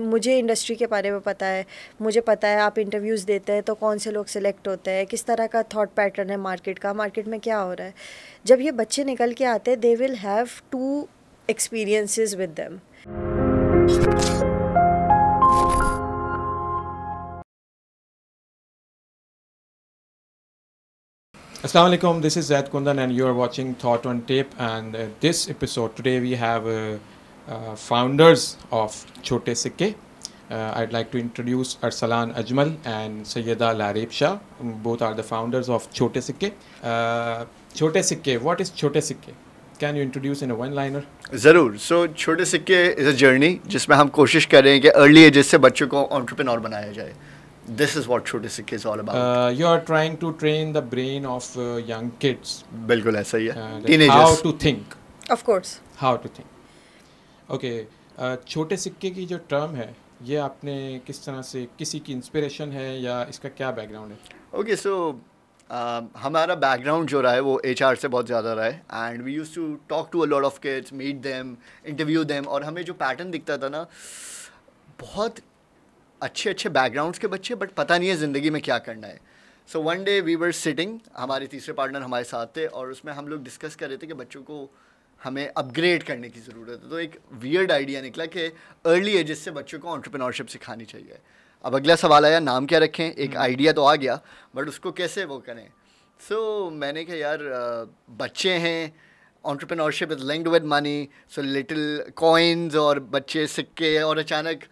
मुझे इंडस्ट्री के बारे में पता है मुझे पता है आप इंटरव्यूज़ देते हैं तो कौन से लोग सिलेक्ट होते हैं किस तरह का थॉट पैटर्न है मार्केट का मार्केट में क्या हो रहा है जब ये बच्चे निकल के आते हैं they will have to experiences with them Assalamu alaikum, this is Zaid Kundan and you are watching Thought on Tape and uh, this episode today we have uh, Uh, founders of Chote Sikke. Uh, I'd like to introduce Arsalan Ajmal and Sayeda Lareb um, Both are the founders of Chote Sikke. Uh, Chote Sikke, what is Chote Sikke? Can you introduce in a one-liner? ज़रूर सो छोटे सिक्के is a journey जिसमें हम कोशिश कर रहे हैं कि अर्ली एजेस से बच्चों को entrepreneur this is what Chote Sikhe is all about. you are trying to train the brain of young kids. बिल्कुल Teenagers. How to think. Of course. How to think. Okay uh, छोटे सिक्के की जो term है ये आपने किस तरह से किसी की इंस्पिरेशन है या इसका क्या बैकग्राउंड है ओके सो uh, हमारा बैकग्राउंड जो रहा है वो एच से बहुत ज़्यादा रहा है and we use to talk to a lot of kids meet them interview them और हमें जो पैटर्न दिखता था ना बहुत अच्छे अच्छे बैकग्राउंड्स के बच्चे बट पता नहीं है ज़िंदगी में क्या करना है so one day we were sitting हमारे तीसरे पार्टनर हमारे साथ थे और उसमें हम लोग डिस्कस कर रहे थे कि बच्चों को हमें अपग्रेड करने की ज़रूरत है तो एक वियर्ड आइडिया निकला कि अर्ली एजेस से बच्चों को ऑन्टरप्रिनरशिप सिखानी चाहिए अब अगला सवाल आया नाम क्या रखें एक आइडिया हम्म। तो आ गया बट उसको कैसे वो करें सो so, मैंने कहा यार बच्चे हैं entrepreneurship is linked with money so little coins और बच्चे सिक्के और अचानक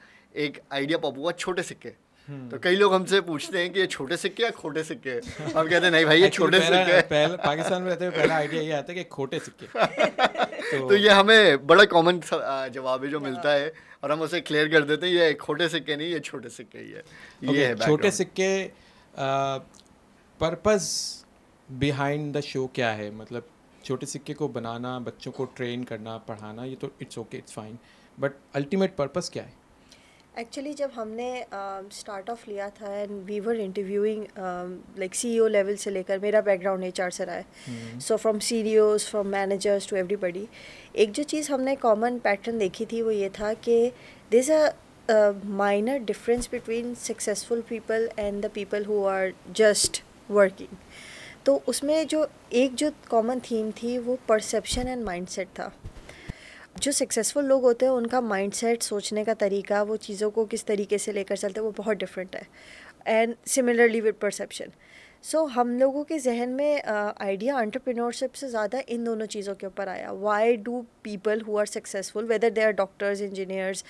एक आइडिया पॉप हुआ छोटे सिक्के तो कई लोग हमसे पूछते हैं कि ये छोटे सिक्के या खोटे सिक्के हम कहते हैं नहीं भाई ये छोटे सिक्के पहले पाकिस्तान में रहते हुए पहला आइडिया ये आता है कि खोटे सिक्के तो-, तो, ये हमें बड़ा कॉमन जवाब है जो मिलता है और हम उसे क्लियर कर देते हैं ये खोटे सिक्के नहीं ये छोटे सिक्के ही है ये है छोटे सिक्के पर्पस बिहाइंड द शो क्या है मतलब छोटे सिक्के को बनाना बच्चों को ट्रेन करना पढ़ाना ये तो it's okay it's fine but ultimate purpose क्या है एक्चुअली जब हमने स्टार्ट uh, ऑफ लिया था and we were interviewing like CEO level से लेकर मेरा बैकग्राउंड एच आर से रहा है so from CEOs from managers to everybody एक जो चीज़ हमने कॉमन पैटर्न देखी थी वो ये था कि is a minor difference between successful people and the people who are just working तो उसमें जो एक जो कॉमन थीम थी वो परसेप्शन एंड सेट था जो सक्सेसफुल लोग होते हैं उनका माइंडसेट सोचने का तरीका वो चीज़ों को किस तरीके से लेकर चलते हैं वो बहुत डिफरेंट है and similarly with perception so हम लोगों के जहन में आइडिया एंटरप्रेन्योरशिप से ज़्यादा इन दोनों चीज़ों के ऊपर आया why do people who are successful whether they are doctors engineers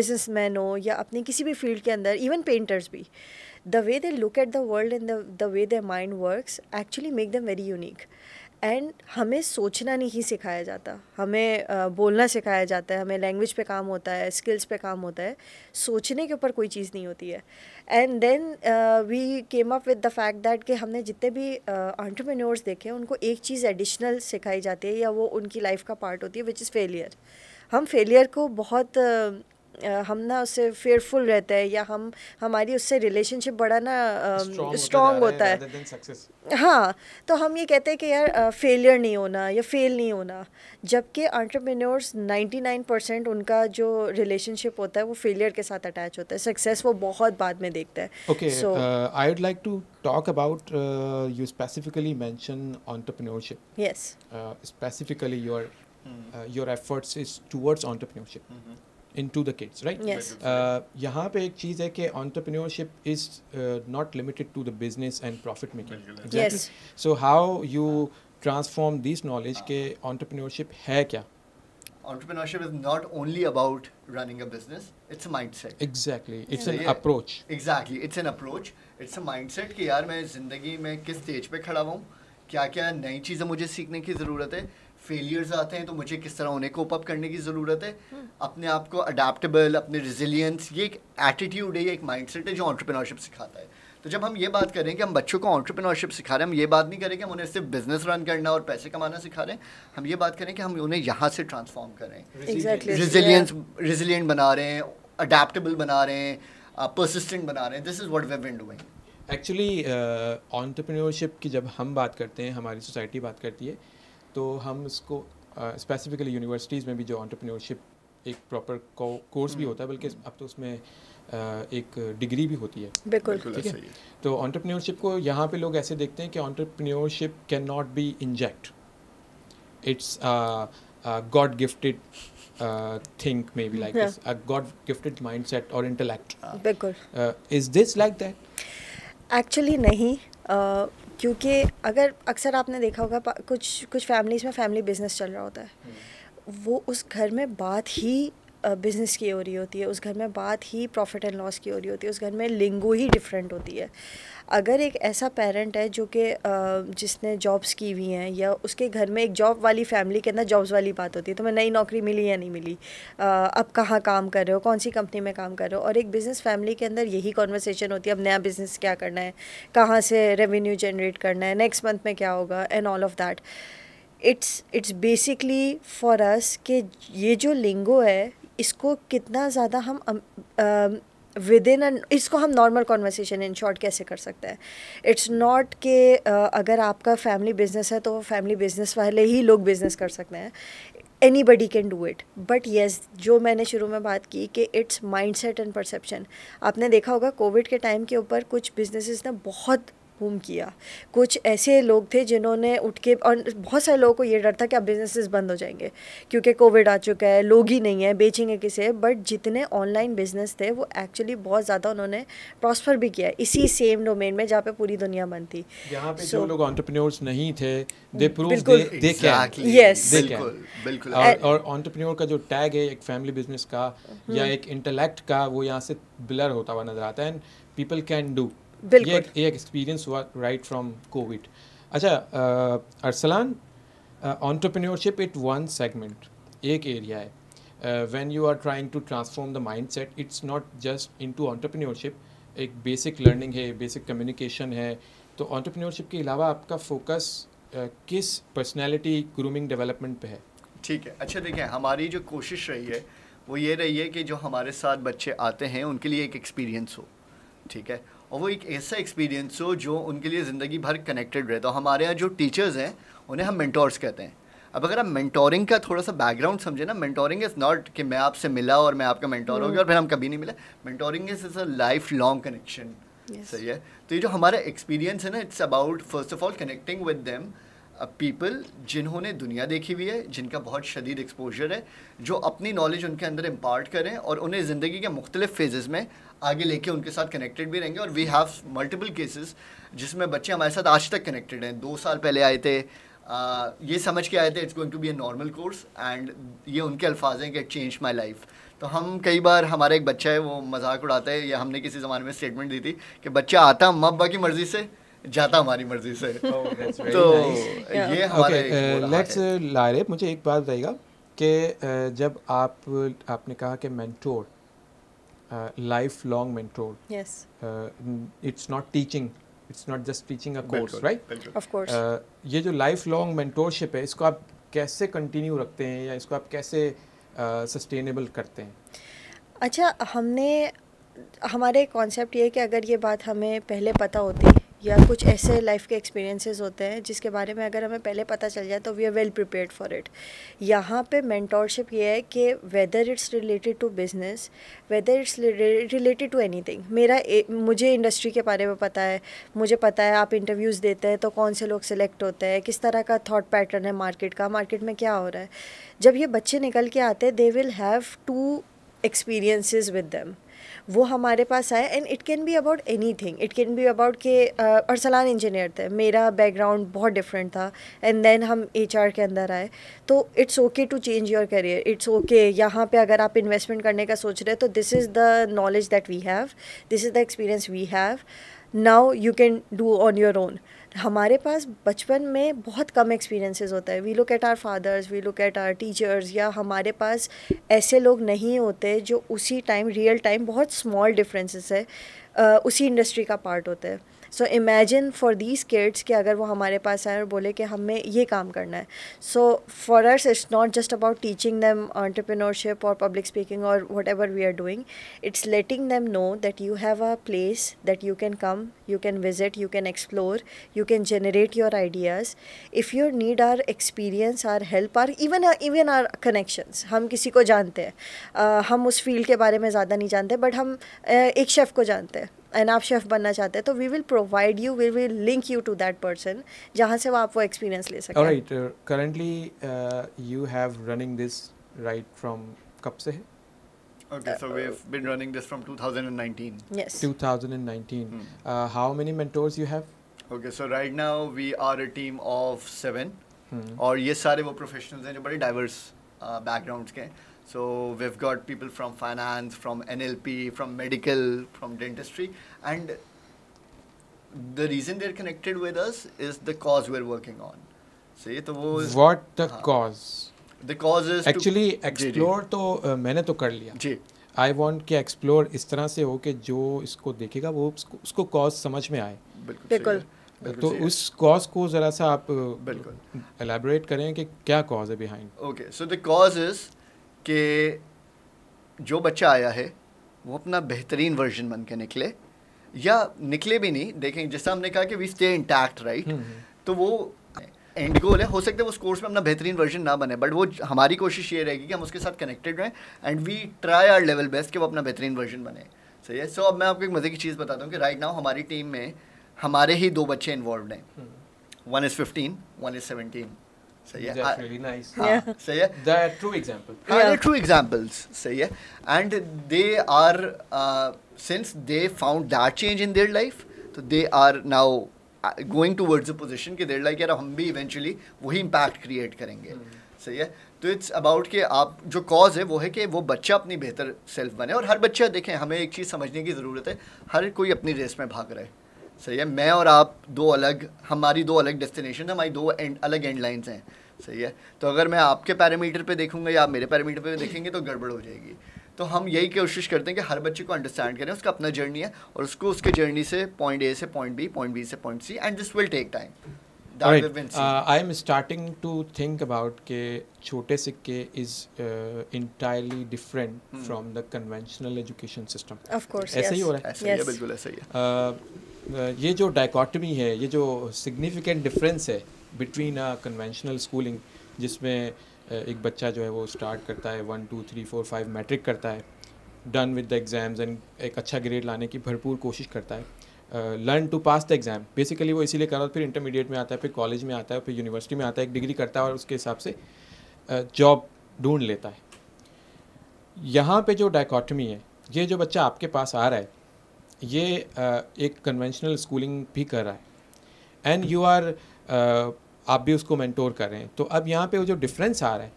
business man हो या अपनी किसी भी फील्ड के अंदर इवन पेंटर्स भी the way they look at the world in the way they mind works actually make them very unique and हमें सोचना नहीं सिखाया जाता हमें बोलना सिखाया जाता है हमें लैंग्वेज पे काम होता है स्किल्स पे काम होता है सोचने के ऊपर कोई चीज़ नहीं होती है and then we came up with the fact that कि हमने जितने भी ऑन्टरप्रेन्योर्स uh, देखे हैं उनको एक चीज़ एडिशनल सिखाई जाती है या वो उनकी लाइफ का पार्ट होती है विच इज़ फेलियर हम फेलियर को बहुत uh, हम ना उससे फेयरफुल रहते हैं या हम हमारी उससे रिलेशनशिप बड़ा ना स्ट्रॉन्ग uh, होता है हाँ तो हम ये कहते हैं कि यार फेलियर uh, नहीं होना या फेल नहीं होना जबकि आंट्रप्रेन्योर्स 99 परसेंट उनका जो रिलेशनशिप होता है वो फेलियर के साथ अटैच होता है सक्सेस वो बहुत बाद में देखता है okay so I would like to talk about you specifically mention entrepreneurship yes specifically your your efforts is towards entrepreneurship into the kids right यहाँ पे एक चीज़ है कि entrepreneurship is not limited to the business and profit making so how you transform this knowledge के entrepreneurship है क्या entrepreneurship is not only about running a business it's a mindset exactly it's yeah. an yeah. approach exactly it's an approach it's a mindset कि यार मैं ज़िंदगी में किस stage पे खड़ा हुआ हूँ क्या क्या नई चीज़ें मुझे सीखने की ज़रूरत है फेलियर्स आते हैं तो मुझे किस तरह उन्हें कोप अप करने की ज़रूरत है हम्म। अपने आप को अडेप्टेबल अपने रिजिलियंस ये एक एटीट्यूड है ये एक माइंडसेट है जो ऑन्टरप्रेनोरशिप सिखाता है तो जब हम ये बात करें कि हम बच्चों को ऑन्टरप्रीनोरशिप सिखा रहे हैं हम ये बात नहीं करें कि हम उन्हें सिर्फ बिजनेस रन करना और पैसे कमाना सिखा रहे हैं हम ये बात करें कि हम उन्हें यहाँ से ट्रांसफॉर्म करें रिजिलियंस रिजिलियंट बना रहे हैं अडेप्टेबल बना रहे हैं परसिस्टेंट uh, बना रहे हैं this is what way and doing actually entrepreneurship की जब हम बात करते हैं हमारी सोसाइटी बात करती है तो हम इसको स्पेसिफिकली uh, यूनिवर्सिटीज़ में भी जो ऑन्टरप्रेन्योरशिप एक प्रॉपर कोर्स भी हम्म। होता है बल्कि अब तो उसमें एक डिग्री भी होती है बिल्कुल ठीक है तो ऑन्टरप्रेन्योरशिप को यहाँ पे लोग ऐसे देखते हैं कि entrepreneurship can not be inject it's God gifted think maybe like God gifted mindset और इंटेलेक्ट बिल्कुल is this like that actually नहीं क्योंकि अगर अक्सर आपने देखा होगा कुछ कुछ फैमिलीज़ में फैमिली बिजनेस चल रहा होता है हम्म। वो उस घर में बात ही बिज़नेस की हो रही होती है उस घर में बात ही प्रॉफिट एंड लॉस की हो रही होती है उस घर में लिंगो ही डिफरेंट होती है अगर एक ऐसा पेरेंट है जो कि जिसने जॉब्स की हुई हैं या उसके घर में एक जॉब वाली फैमिली के अंदर जॉब्स वाली बात होती है तो मैं नई नौकरी मिली या नहीं मिली अब कहाँ काम कर रहे हो कौन सी कंपनी में काम कर रहे हो और एक बिज़नेस फैमिली के अंदर यही कॉन्वर्सेशन होती है अब नया बिज़नेस क्या करना है कहाँ से रेवेन्यू जनरेट करना है नेक्स्ट मंथ में क्या होगा and all of that it's it's basically for us कि ये जो लिंगो है इसको कितना ज़्यादा हम विद इन इसको हम नॉर्मल कॉन्वर्सेशन इन शॉर्ट कैसे कर सकते हैं इट्स नॉट के uh, अगर आपका फैमिली बिजनेस है तो फैमिली बिजनेस वाले ही लोग बिजनेस कर सकते हैं anybody can do it but yes जो मैंने शुरू में बात की कि it's mindset and perception आपने देखा होगा कोविड के टाइम के ऊपर कुछ बिजनेसिस ना बहुत मरहूम किया कुछ ऐसे लोग थे जिन्होंने उठ के और बहुत सारे लोगों को ये डर था कि अब बिज़नेसेस बंद हो जाएंगे क्योंकि कोविड आ चुका है लोग ही नहीं है बेचेंगे किसे बट जितने ऑनलाइन बिज़नेस थे वो एक्चुअली बहुत ज़्यादा उन्होंने प्रॉस्पर भी किया इसी सेम डोमेन में जहाँ पे पूरी दुनिया बंद थी नहीं थे mm, बिल्कुल या mm-hmm। एक इंटेलेक्ट का वो यहाँ से ब्लर होता हुआ नजर आता है एंड पीपल कैन डू बिल्कुल ये एक एक्सपीरियंस हुआ राइट फ्रॉम कोविड अच्छा Arsalan entrepreneurship it one segment एक एरिया है when you are trying to transform the mindset it's not just into entrepreneurship एक बेसिक लर्निंग है बेसिक कम्युनिकेशन है तो ऑन्टरप्रनोरशिप के अलावा आपका फोकस uh, किस पर्सनैलिटी ग्रूमिंग डेवलपमेंट पे है ठीक है अच्छा देखिए हमारी जो कोशिश रही है वो ये रही है कि जो हमारे साथ बच्चे आते हैं उनके लिए एक एक्सपीरियंस हो ठीक है और वो एक ऐसा एक्सपीरियंस हो जो उनके लिए ज़िंदगी भर कनेक्टेड रहे तो हमारे यहाँ जो टीचर्स हैं उन्हें हम मेंटोर्स कहते हैं अब अगर आप मेंटोरिंग का थोड़ा सा बैकग्राउंड समझे ना मेंटोरिंग इज़ नॉट कि मैं आपसे मिला और मैं आपका मेंटोर हो गया hmm. और फिर हम कभी नहीं मिले mentoring is is a lifelong connection सही है तो ये जो हमारा एक्सपीरियंस है ना it's about first of all connecting with them people जिन्होंने दुनिया देखी हुई है जिनका बहुत शदीद एक्सपोजर है जो अपनी नॉलेज उनके अंदर इम्पार्ट करें और उन्हें ज़िंदगी के मुख्तलिफ फेजेस में आगे लेके उनके साथ कनेक्टेड भी रहेंगे और वी हैव मल्टीपल केसेस जिसमें बच्चे हमारे साथ आज तक कनेक्टेड हैं दो साल पहले आए थे आ, ये समझ के आए थे it's going to be a normal course and ये उनके अल्फाज हैं कि चेंज माई लाइफ तो हम कई बार हमारा एक बच्चा है वो मजाक उड़ाता है या हमने किसी ज़माने में स्टेटमेंट दी थी कि बच्चा आता अम्मा अब्बा की मर्ज़ी से जाता हमारी मर्जी से oh, तो ये हमारे लेट्स लारे मुझे एक बात बताइएगा कि uh, जब आप आपने कहा कि mentor uh, lifelong mentor. Yes. Uh, it's not teaching. It's not just teaching a course, Belkul, right? Belkul. Of course. Uh, ये जो लाइफ लॉन्ग मेंटोरशिप है इसको आप कैसे कंटिन्यू रखते हैं या इसको आप कैसे सस्टेनेबल uh, करते हैं अच्छा हमने हमारे कॉन्सेप्ट ये है कि अगर ये बात हमें पहले पता होती या कुछ ऐसे लाइफ के एक्सपीरियंसेस होते हैं जिसके बारे में अगर हमें पहले पता चल जाए तो we are well prepared for it यहाँ पे मैंटोरशिप ये है कि whether it's related to business whether it's related to any मेरा ए, मुझे इंडस्ट्री के बारे में पता है मुझे पता है आप इंटरव्यूज़ देते हैं तो कौन से लोग सिलेक्ट होते हैं किस तरह का थाट पैटर्न है मार्केट का मार्केट में क्या हो रहा है जब ये बच्चे निकल के आते हैं they will have to experiences with them वो हमारे पास आए and it can be about anything it can be about के अरसलान इंजीनियर थे मेरा बैकग्राउंड बहुत डिफरेंट था एंड देन हम एच के अंदर आए तो it's okay to change your career it's okay यहाँ पे अगर आप इन्वेस्टमेंट करने का सोच रहे हैं तो this is the knowledge that we have this is the experience we have now you can do on your own हमारे पास बचपन में बहुत कम एक्सपीरियंसेस होता है we look at our fathers we look at our teachers या हमारे पास ऐसे लोग नहीं होते जो उसी टाइम रियल टाइम बहुत स्मॉल डिफरेंसेस है उसी इंडस्ट्री का पार्ट होता है so imagine for these kids कि अगर वो हमारे पास आए और बोले कि हमें ये काम करना है so for ours it's not just about teaching them entrepreneurship और पब्लिक स्पीकिंग और whatever we are doing it's letting them know that you have a place that you can come you can visit you can explore you can generate your ideas if you need our experience our help our even even our connections हम किसी को जानते हैं uh, हम उस field के बारे में ज़्यादा नहीं जानते बट हम uh, एक शेफ़ को जानते हैं एंड आप शेफ़ बनना चाहते हैं तो we will provide you we will link you to that person जहाँ से वो आप वो एक्सपीरियंस ले सकते हैं right currently you have running this right from कब से है Okay, so we've been running this from 2019. Yes. 2019. Hmm. Uh, how many mentors you have? Okay, so right now we are a team of seven. Hmm. और ये सारे वो professionals हैं जो बड़े डाइवर्स बैकग्राउंड्स के हैं So we've got people from finance, from NLP, from medical, from dentistry, and the reason they're connected with us is the cause we're working on. See, तो वो what the हाँ. cause? The cause is actually explore तो uh, मैंने तो कर लिया. जी. I want कि explore इस तरह से हो कि जो इसको देखेगा वो उसको, उसको कॉज समझ में आए बिल्कुल तो उस कॉज को जरा सा आप uh, बिल्कुल एलेबोरेट करें कि क्या कॉज है behind okay so the cause is कि जो बच्चा आया है वो अपना बेहतरीन वर्जन बन के निकले या निकले भी नहीं देखें जैसा हमने कहा कि वी स्टे इंटैक्ट राइट तो वो एंड गोल है हो सकता है उस कोर्स में अपना बेहतरीन वर्जन ना बने बट वो हमारी कोशिश ये रहेगी कि हम उसके साथ कनेक्टेड रहें and we try our level best कि वो अपना बेहतरीन वर्जन बने सही है सो अब मैं आपको एक मज़े की चीज़ बताता हूँ कि राइट नाउ हमारी टीम में हमारे ही दो बच्चे इन्वॉल्व हैं one is fifteen one is seventeen सही है ट्रू एग्जांपल सही है and they are since they found that change in their life तो they are now going towards position कि देर लाइक यार हम भी इवेंचुअली वही इम्पैक्ट क्रिएट करेंगे सही है तो इट्स अबाउट कि आप जो कॉज है वो है कि वो बच्चा अपनी बेहतर सेल्फ बने और हर बच्चा देखें हमें एक चीज़ समझने की ज़रूरत है हर कोई अपनी रेस में भाग रहा है सही है मैं और आप दो अलग हमारी दो अलग डेस्टिनेशन हमारी दो एंड अलग एंड लाइन्स हैं सही है तो अगर मैं आपके पैरामीटर पे देखूंगा या आप मेरे पैरामीटर पे देखेंगे तो गड़बड़ हो जाएगी तो हम यही कोशिश करते हैं कि हर बच्चे को अंडरस्टैंड करें उसका अपना जर्नी है और उसको उसके जर्नी से पॉइंट ए से पॉइंट बी पॉइंट बी से point C and this will take time I am starting to think about के छोटे सिक्के is entirely different from the conventional education system ऐसा ही हो रहा है बिल्कुल ऐसा ही है uh, ये जो डाइकॉटमी है ये जो सिग्निफिकेंट डिफरेंस है बिटवीन अ कन्वेंशनल स्कूलिंग जिसमें एक बच्चा जो है वो स्टार्ट करता है one two three four five matric करता है done with the exams and एक अच्छा ग्रेड लाने की भरपूर कोशिश करता है learn to pass the exam basically वो इसीलिए कर रहा है फिर इंटरमीडिएट में आता है फिर कॉलेज में आता है फिर यूनिवर्सिटी में आता है एक डिग्री करता है और उसके हिसाब से जॉब ढूंढ लेता है यहाँ पे जो डाइकॉटमी है ये जो बच्चा आपके पास आ रहा है ये एक कन्वेंशनल स्कूलिंग भी कर रहा है एंड यू आर आप भी उसको मेंटोर कर रहे हैं तो अब यहाँ पे वो जो डिफरेंस आ रहा है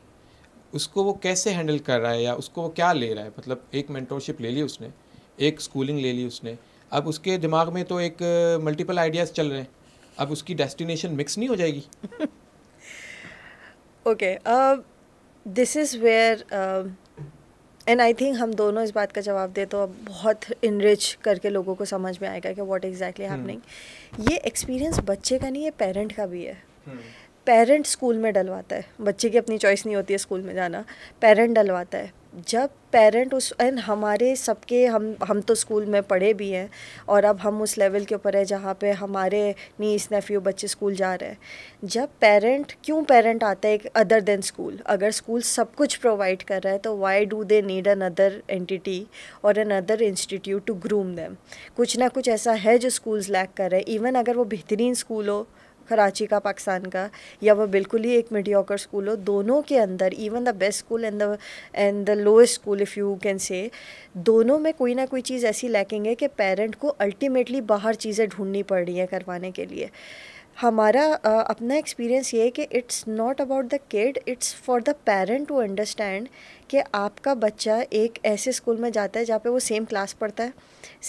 उसको वो कैसे हैंडल कर रहा है या उसको वो क्या ले रहा है मतलब एक मेंटोरशिप ले ली उसने एक स्कूलिंग ले ली उसने अब उसके दिमाग में तो एक मल्टीपल आइडियाज़ चल रहे हैं अब उसकी डेस्टिनेशन मिक्स नहीं हो जाएगी okay this is where and I think हम दोनों इस बात का जवाब दे तो अब बहुत इनरिच करके लोगों को समझ में आएगा कि वॉट एग्जैक्टली हैपनिंग ये एक्सपीरियंस बच्चे का नहीं है पेरेंट का भी है पेरेंट hmm. स्कूल में डलवाता है बच्चे की अपनी चॉइस नहीं होती है स्कूल में जाना पेरेंट डलवाता है जब पेरेंट उस एंड हमारे सबके हम हम तो स्कूल में पढ़े भी हैं और अब हम उस लेवल के ऊपर है जहाँ पे हमारे नीस नेफ्यू बच्चे स्कूल जा रहे हैं जब पेरेंट क्यों पेरेंट आता है एक अदर देन स्कूल अगर स्कूल सब कुछ प्रोवाइड कर रहा है तो why do they need another entity और another institute to groom them कुछ ना कुछ ऐसा है जो स्कूल्स लैक कर रहे हैं इवन अगर वो बेहतरीन स्कूल हो कराची का पाकिस्तान का या वो बिल्कुल ही एक मीडियोकर स्कूल हो दोनों के अंदर even the best school and the and the lowest school if you can say दोनों में कोई ना कोई चीज़ ऐसी लैकिंग है कि पेरेंट को अल्टीमेटली बाहर चीज़ें ढूंढनी पड़ रही हैं करवाने के लिए हमारा अपना एक्सपीरियंस ये है कि it's not about the kid it's for the parent to understand कि आपका बच्चा एक ऐसे स्कूल में जाता है जहाँ पे वो सेम क्लास पढ़ता है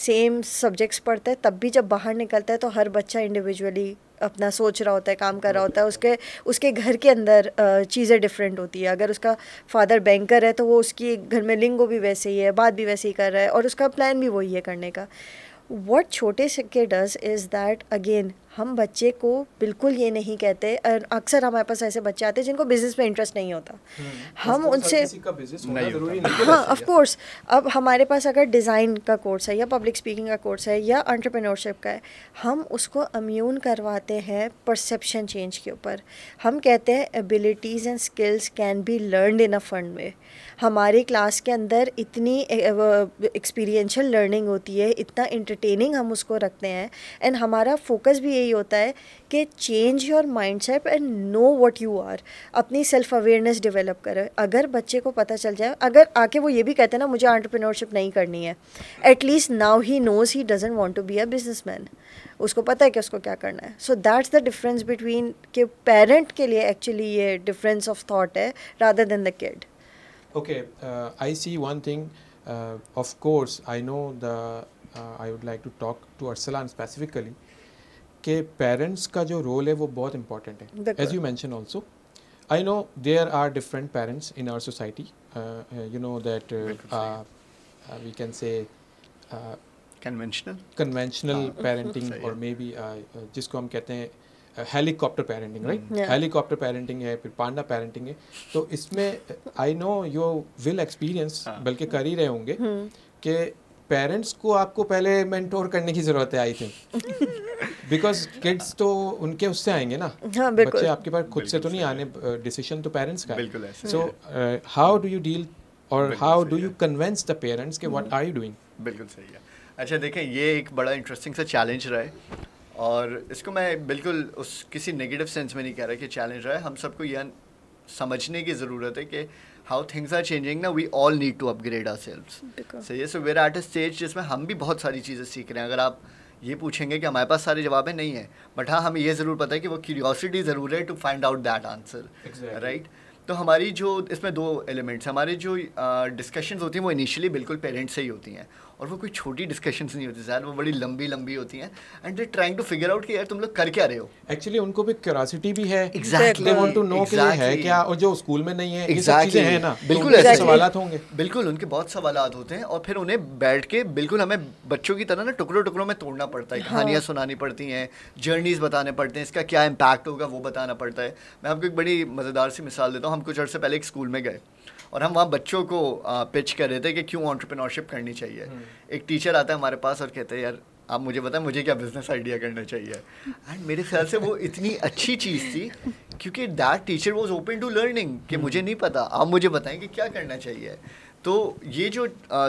सेम सब्जेक्ट्स पढ़ता है तब भी जब बाहर निकलता है तो हर बच्चा इंडिविजुअली अपना सोच रहा होता है काम कर रहा होता है उसके उसके घर के अंदर चीज़ें डिफरेंट होती है अगर उसका फादर बैंकर है तो वो उसकी घर में लिंगो भी वैसे ही है बात भी वैसे ही कर रहा है और उसका प्लान भी वही है करने का वट छोटे से के डज इज़ दैट अगेन हम बच्चे को बिल्कुल ये नहीं कहते अक्सर हमारे पास ऐसे बच्चे आते हैं जिनको बिजनेस में इंटरेस्ट नहीं होता हम्म, हम उनसे हाँ ऑफकोर्स अब हमारे पास अगर डिज़ाइन का कोर्स है या पब्लिक स्पीकिंग का कोर्स है या एंटरप्रेन्योरशिप का है हम उसको अम्यून करवाते हैं परसेप्शन चेंज के ऊपर हम कहते हैं abilities and skills can be learned in a fund में हमारे क्लास के अंदर इतनी एक्सपीरियंशियल लर्निंग होती है इतना इंटरटेनिंग हम उसको रखते हैं एंड हमारा फोकस भी यही होता है कि change your mindset and know what you are अपनी सेल्फ अवेयरनेस डेवलप करें अगर बच्चे को पता चल जाए अगर आके वो ये भी कहते हैं ना मुझे आंट्रप्रिनोरशिप नहीं करनी है at least now he knows he doesn't want to be a business उसको पता है कि उसको क्या करना है so that's the difference between के पेरेंट के लिए एक्चुअली ये डिफरेंस ऑफ थाट है rather than the kid Okay, uh, I see one thing. Uh, of course, I know the uh, I would like to talk to Arsalan specifically. के parents का जो role है वो बहुत important है as you mention also I know there are different parents in our society you know that we can say conventional conventional parenting और maybe जिसको हम कहते हैं helicopter parenting right helicopter parenting है फिर पांडा पेरेंटिंग है तो इसमें I know you will experience बल्कि कर ही रहे होंगे हम्म। कि पेरेंट्स को आपको पहले मेंटोर करने की ज़रूरत है आई थिंक बिकॉज किड्स तो उनके उससे आएंगे ना हाँ, बच्चे आपके पास खुद से तो नहीं आने डिसीजन तो पेरेंट्स का so how do you deal और how do you convince the parents के व्हाट आर यू डूइंग बिल्कुल सही है अच्छा देखें ये एक बड़ा इंटरेस्टिंग सा चैलेंज रहा है और इसको मैं बिल्कुल उस किसी नेगेटिव सेंस में नहीं कह रहा कि चैलेंज रहा है हम सबको यह समझने की ज़रूरत है कि हाउ थिंग्स आर चेंजिंग ना we all need to upgrade our self सही ये so we're at a stage जिसमें हम भी बहुत सारी चीज़ें सीख रहे हैं अगर आप ये पूछेंगे कि हमारे पास सारे जवाबें नहीं हैं बट हाँ हमें ये ज़रूर पता है कि वो क्यूरियोसिटी ज़रूर है to find out that answer right तो हमारी जो इसमें दो एलिमेंट्स हमारे जो डिस्कशंस uh, होती हैं वो इनिशियली बिल्कुल पेरेंट्स से ही होती हैं और वो कोई छोटी डिस्कशन नहीं होती सर वो बड़ी लंबी लंबी होती हैं and they trying to figure out कि यार तुम लोग कर क्या रहे हो एक्चुअली उनको भी क्यूरियोसिटी भी है exactly they want to know कि है क्या और जो स्कूल में नहीं है exactly. ये सब हैं ना तो बिल्कुल ऐसे सवाल होंगे बिल्कुल उनके बहुत सवाल होते हैं और फिर उन्हें बैठ के बिल्कुल हमें बच्चों की तरह ना टुकड़ों टुकड़ों में तोड़ना पड़ता है हाँ। कहानियां सुनानी पड़ती हैं जर्नीज बताने पड़ते हैं इसका क्या इम्पैक्ट होगा वो बताना पड़ता है मैं आपको एक बड़ी मज़ेदार सी मिसाल देता हूँ हम कुछ अर्से पहले एक स्कूल में गए और हम वहाँ बच्चों को पिच कर रहे थे कि क्यों ऑन्टरप्रिनोरशिप करनी चाहिए हम्म। एक टीचर आता है हमारे पास और कहते हैं यार आप मुझे बताएं मुझे क्या बिजनेस आइडिया करना चाहिए एंड मेरे ख्याल से वो इतनी अच्छी चीज़ थी क्योंकि that teacher was open to learning कि मुझे हम्म। नहीं पता आप मुझे बताएं कि क्या करना चाहिए तो ये जो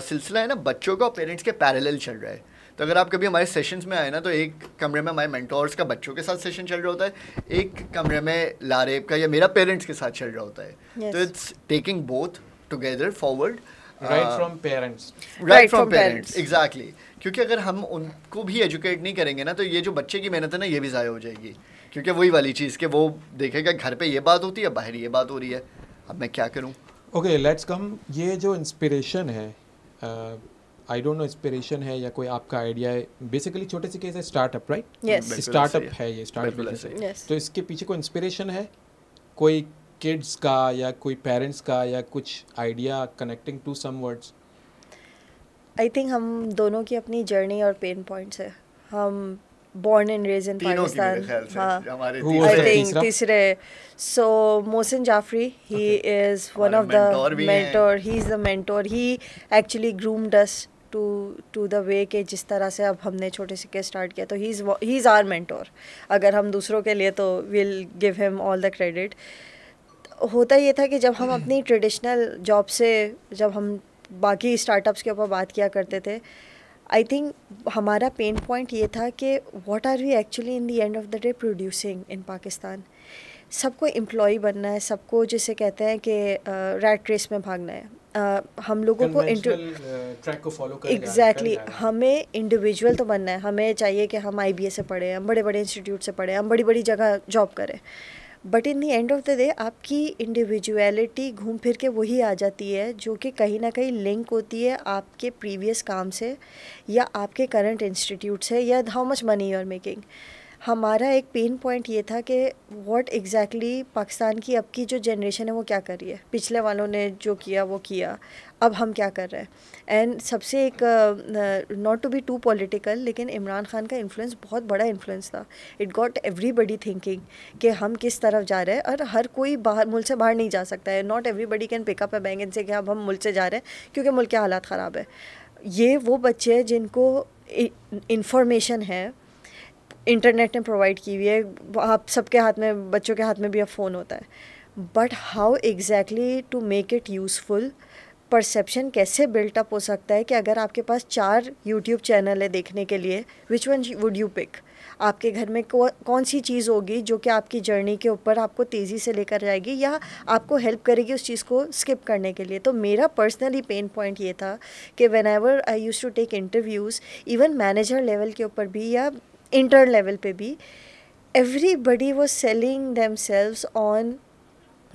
सिलसिला है ना बच्चों का पेरेंट्स के पैरेलल चल रहा है तो अगर आप कभी हमारे सेशंस में आए ना तो एक कमरे में हमारे मेंटोर्स का बच्चों के साथ सेशन चल रहा होता है एक कमरे में लारेब का या मेरा पेरेंट्स के साथ चल रहा होता है तो it's taking both together forward right from parents right from parents exactly क्योंकि अगर हम उनको भी एजुकेट नहीं करेंगे ना तो ये जो बच्चे की मेहनत है ना ये भी ज़ाया हो जाएगी क्योंकि वही वाली चीज़ के वो देखेगा घर पे ये बात होती है बाहर ये बात हो रही है अब मैं क्या करूँ ओके लेट्स कम ये जो इंस्पिरेशन है uh, I don't know inspiration है या कोई आपका आइडिया है बेसिकली छोटे से केस है स्टार्टअप राइट स्टार्टअप है ये स्टार्टअप तो इसके पीछे कोई इंस्पिरेशन है कोई किड्स का या कोई पेरेंट्स का या कुछ idea connecting to some words I think हम दोनों की अपनी जर्नी और पेन पॉइंट्स है हम born and raised in Pakistan Haan, I think tisre. So Mohsen Jafri, he okay. is one Our of the mentor. Hai. He's the mentor. He actually to to the way के जिस तरह से अब हमने छोटे सिक्के स्टार्ट किया तो he is he is our mentor अगर हम दूसरों के लिए तो will give him all the credit होता ये था कि जब हम अपनी ट्रेडिशनल जॉब से जब हम बाकी स्टार्टअप्स के ऊपर बात किया करते थे आई थिंक हमारा पेन पॉइंट ये था कि what are we actually in the end of the day producing in Pakistan सबको एम्प्लॉय बनना है सबको जिसे कहते हैं कि रेड रेस में भागना है Uh, हम लोगों को एग्जैक्टली exactly, हमें इंडिविजुअल तो बनना है हमें चाहिए कि हम आई से पढ़े हम बड़े बड़े इंस्टीट्यूट से पढ़े हम बड़ी बड़ी जगह जॉब करें but in the end of the day आपकी इंडिविजुअलिटी घूम फिर के वही आ जाती है जो कि कहीं ना कहीं लिंक होती है आपके प्रीवियस काम से या आपके करंट इंस्टीट्यूट से या how much money you are making हमारा एक पेन पॉइंट ये था कि व्हाट एग्जैक्टली पाकिस्तान की अब की जो जनरेशन है वो क्या कर रही है पिछले वालों ने जो किया वो किया अब हम क्या कर रहे हैं एंड सबसे एक not to be too political लेकिन इमरान खान का इन्फ्लुएंस बहुत बड़ा इन्फ्लुएंस था इट गॉट एवरीबडी थिंकिंग कि हम किस तरफ जा रहे हैं और हर कोई बाहर मुल्क से बाहर नहीं जा सकता है not everybody can pick up a bank इनसे से कि अब हम मुल्क से जा रहे हैं क्योंकि मुल्क के हालात ख़राब है ये वो बच्चे हैं जिनको इन्फॉर्मेशन है इंटरनेट ने प्रोवाइड की हुई है आप सबके हाथ में बच्चों के हाथ में भी अब फ़ोन होता है but how exactly to make it useful perception कैसे बिल्ट अप हो सकता है कि अगर आपके पास चार यूट्यूब चैनल है देखने के लिए which one would you pick आपके घर में कौन सी चीज़ होगी जो कि आपकी जर्नी के ऊपर आपको तेज़ी से लेकर जाएगी या आपको हेल्प करेगी उस चीज़ को स्किप करने के लिए तो मेरा पर्सनली पेन पॉइंट ये था कि whenever I use to take interviews even manager level के ऊपर भी या इंटर लेवल पे भी एवरीबडी वो selling themselves on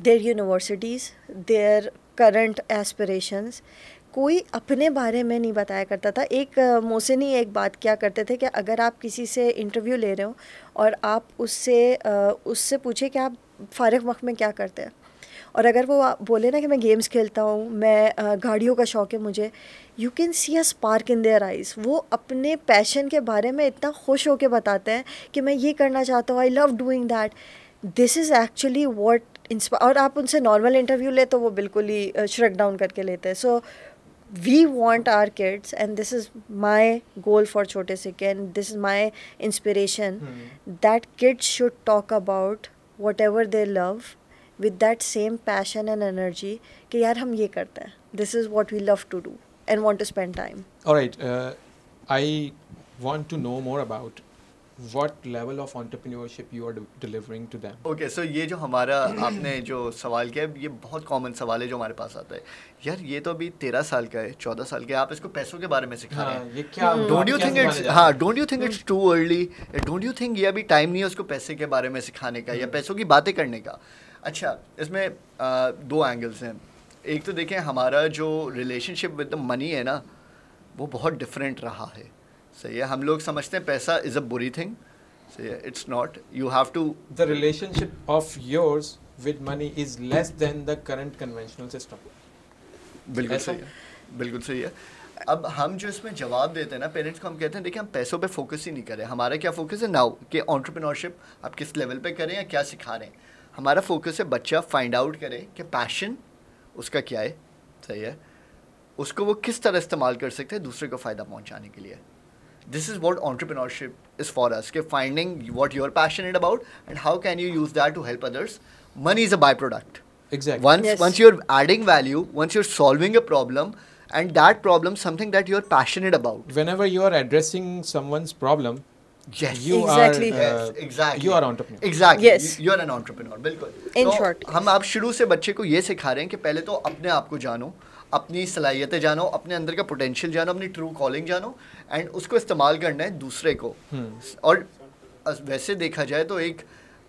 their universities their current aspirations कोई अपने बारे में नहीं बताया करता था एक मोहसिन ही एक बात क्या करते थे कि अगर आप किसी से इंटरव्यू ले रहे हो और आप उससे उससे पूछे कि आप फारग वक्त में क्या करते हैं और अगर वो बोले ना कि मैं गेम्स खेलता हूँ मैं गाड़ियों का शौक़ है मुझे you can see a spark in their eyes वो अपने पैशन के बारे में इतना खुश होकर बताते हैं कि मैं ये करना चाहता हूँ I love doing that this is actually what inspire और आप उनसे नॉर्मल इंटरव्यू ले तो वो बिल्कुल ही श्रक डाउन करके लेते हैं so we want our kids and this is my goal for छोटे से can this is my inspiration that kids should talk about whatever they love with that same passion and energy कि यार हम ये करते हैं this is what we love to do and want to spend time right I want to know more about what level of entrepreneurship you are delivering to them okay so ये जो हमारा आपने जो सवाल किया ये बहुत कॉमन सवाल है जो हमारे पास आता है यार ये तो अभी तेरह साल का है चौदह साल का है आप इसको पैसों के बारे में सिखा रहे हैं हाँ, ये क्या डोंट यू थिंक इट्स हाँ don't you think it's too early don't you think ये अभी टाइम नहीं है उसको पैसे के बारे में सिखाने का या hmm. पैसों की बातें करने का अच्छा इसमें आ, दो एंगल्स हैं एक तो देखें हमारा जो रिलेशनशिप विद द मनी है ना वो बहुत डिफरेंट रहा है सही है हम लोग समझते हैं पैसा इज़ अ बुरी थिंग सही है it's not you have to the relationship of yours with money is less than the current conventional system बिल्कुल सही है बिल्कुल सही है अब हम जो इसमें जवाब देते हैं ना पेरेंट्स को हम कहते हैं देखिए हम पैसों पे फोकस ही नहीं करें हमारा क्या फोकस है नाउ कि ऑन्टरप्रिनोरशिप आप किस लेवल पे करें या क्या सिखा रहे हैं हमारा फोकस है बच्चा फाइंड आउट करे कि पैशन उसका क्या है सही है उसको वो किस तरह इस्तेमाल कर सकते हैं दूसरे को फ़ायदा पहुंचाने के लिए this is what entrepreneurship is for us के finding what your passion it about and how can you use that to help others money is a by product exact once you are adding value once you are solving a problem and that problem something that you are passionate about whenever you are addressing someone's problem yes. you exactly. are uh, yes, exactly. you are entrepreneur exactly yes. you are an entrepreneur बिल्कुल in short हम आप शुरू से बच्चे को ये सिखा रहे हैं कि पहले तो अपने आप को जानो अपनी सलाहियतें जानो अपने अंदर का पोटेंशियल जानो अपनी ट्रू कॉलिंग जानो एंड उसको इस्तेमाल करना है दूसरे को hmm. और वैसे देखा जाए तो एक uh,